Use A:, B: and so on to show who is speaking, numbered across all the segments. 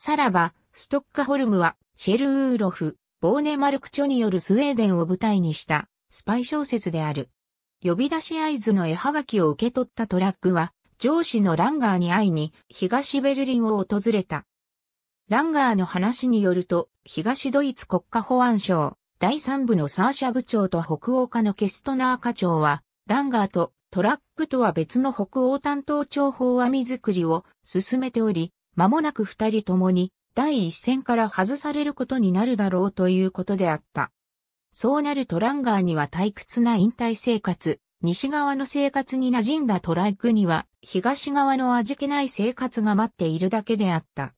A: さらば、ストッカホルムは、シェルウーロフ、ボーネ・マルクチョによるスウェーデンを舞台にしたスパイ小説である。呼び出し合図の絵はがきを受け取ったトラックは、上司のランガーに会いに東ベルリンを訪れた。ランガーの話によると、東ドイツ国家保安省、第3部のサーシャ部長と北欧課のケストナー課長は、ランガーとトラックとは別の北欧担当庁法網作りを進めており、間もなく二人ともに第一線から外されることになるだろうということであった。そうなるとランガーには退屈な引退生活、西側の生活に馴染んだトライクには東側の味気ない生活が待っているだけであった。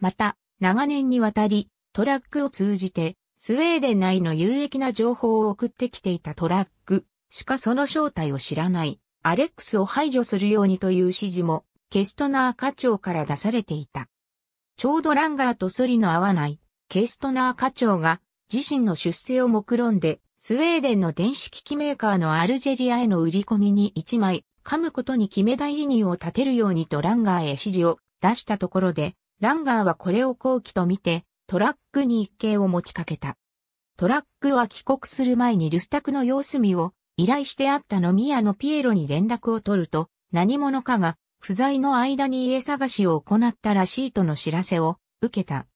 A: また、長年にわたり、トラックを通じて、スウェーデン内の有益な情報を送ってきていたトラック、しかその正体を知らない、アレックスを排除するようにという指示もケストナー課長から出されていた。ちょうどランガーとソリの合わないケストナー課長が自身の出世を目論んでスウェーデンの電子機器メーカーのアルジェリアへの売り込みに一枚噛むことに決め代理人を立てるようにとランガーへ指示を出したところでランガーはこれを好機と見てトラックに一計を持ちかけた。トラックは帰国する前に留守宅の様子見を依頼してあったのミアのピエロに連絡を取ると何者かが不在の間に家探しを行ったらしいとの知らせを受けた。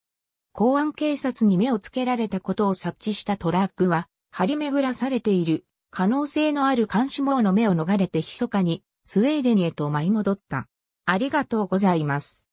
A: 公安警察に目をつけられたことを察知したトラックは、張り巡らされている可能性のある監視網の目を逃れて密かにスウェーデンへと舞い戻った。ありがとうございます。